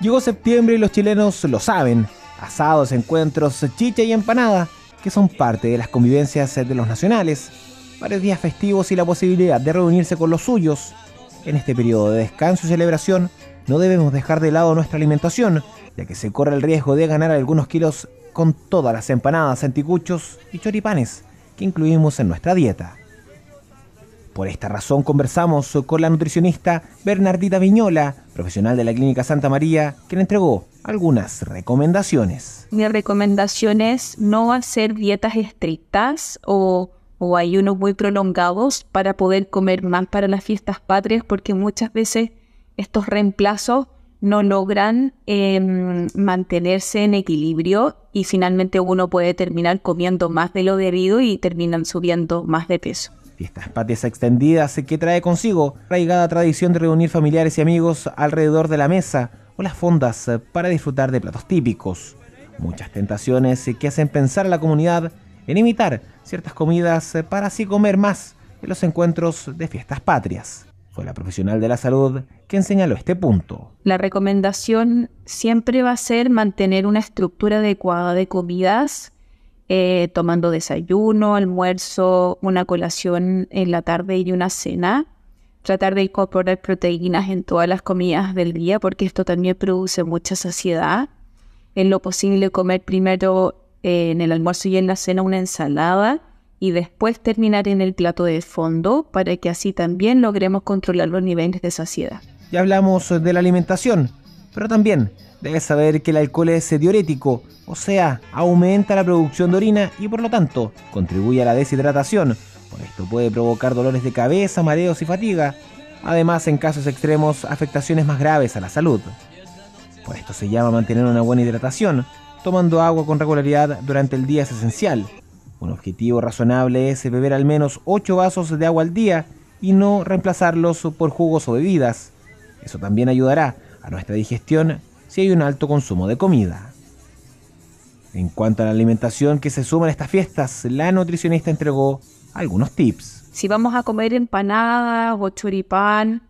Llegó septiembre y los chilenos lo saben. Asados, encuentros, chicha y empanada, que son parte de las convivencias de los nacionales. Varios días festivos y la posibilidad de reunirse con los suyos. En este periodo de descanso y celebración, no debemos dejar de lado nuestra alimentación, ya que se corre el riesgo de ganar algunos kilos con todas las empanadas, anticuchos y choripanes que incluimos en nuestra dieta. Por esta razón conversamos con la nutricionista Bernardita Viñola profesional de la Clínica Santa María, le entregó algunas recomendaciones. Mi recomendación es no hacer dietas estrictas o, hay ayunos muy prolongados para poder comer más para las fiestas patrias, porque muchas veces estos reemplazos no logran em, mantenerse en equilibrio y finalmente uno puede terminar comiendo más de lo debido y terminan subiendo más de peso. Fiestas Patrias extendidas eh, que trae consigo arraigada tradición de reunir familiares y amigos alrededor de la mesa o las fondas eh, para disfrutar de platos típicos. Muchas tentaciones eh, que hacen pensar a la comunidad en imitar ciertas comidas para así comer más en los encuentros de fiestas patrias. Fue la profesional de la salud quien señaló este punto. La recomendación siempre va a ser mantener una estructura adecuada de comidas eh, tomando desayuno, almuerzo, una colación en la tarde y una cena. Tratar de incorporar proteínas en todas las comidas del día porque esto también produce mucha saciedad. En lo posible comer primero eh, en el almuerzo y en la cena una ensalada y después terminar en el plato de fondo para que así también logremos controlar los niveles de saciedad. Ya hablamos de la alimentación, pero también debes saber que el alcohol es diurético, o sea, aumenta la producción de orina y por lo tanto contribuye a la deshidratación. Por esto puede provocar dolores de cabeza, mareos y fatiga. Además, en casos extremos, afectaciones más graves a la salud. Por esto se llama mantener una buena hidratación. Tomando agua con regularidad durante el día es esencial. Un objetivo razonable es beber al menos 8 vasos de agua al día y no reemplazarlos por jugos o bebidas. Eso también ayudará a nuestra digestión si hay un alto consumo de comida. En cuanto a la alimentación que se suma a estas fiestas, la nutricionista entregó algunos tips. Si vamos a comer empanadas o choripán,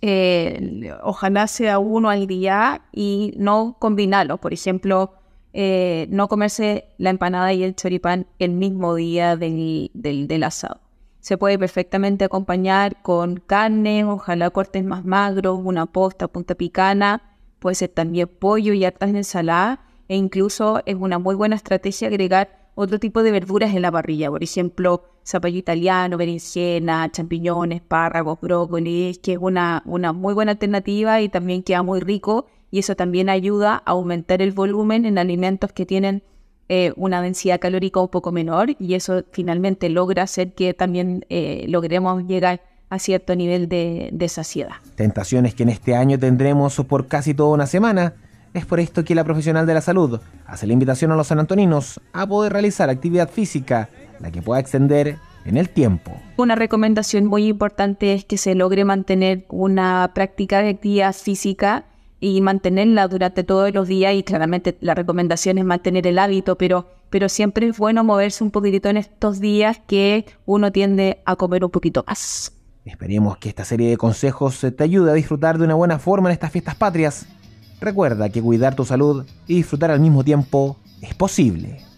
eh, ojalá sea uno al día y no combinarlo. Por ejemplo, eh, no comerse la empanada y el choripán el mismo día del asado. Se puede perfectamente acompañar con carne, ojalá cortes más magros, una posta, punta picana, puede ser también pollo y hartas de ensalada, e incluso es una muy buena estrategia agregar otro tipo de verduras en la parrilla, por ejemplo, zapallo italiano, berenjena, champiñones, párragos, brócoli, que es una, una muy buena alternativa y también queda muy rico y eso también ayuda a aumentar el volumen en alimentos que tienen eh, una densidad calórica un poco menor y eso finalmente logra hacer que también eh, logremos llegar a cierto nivel de, de saciedad. Tentaciones que en este año tendremos por casi toda una semana. Es por esto que la profesional de la salud hace la invitación a los sanantoninos a poder realizar actividad física, la que pueda extender en el tiempo. Una recomendación muy importante es que se logre mantener una práctica de actividad física y mantenerla durante todos los días y claramente la recomendación es mantener el hábito, pero, pero siempre es bueno moverse un poquitito en estos días que uno tiende a comer un poquito más. Esperemos que esta serie de consejos eh, te ayude a disfrutar de una buena forma en estas fiestas patrias. Recuerda que cuidar tu salud y disfrutar al mismo tiempo es posible.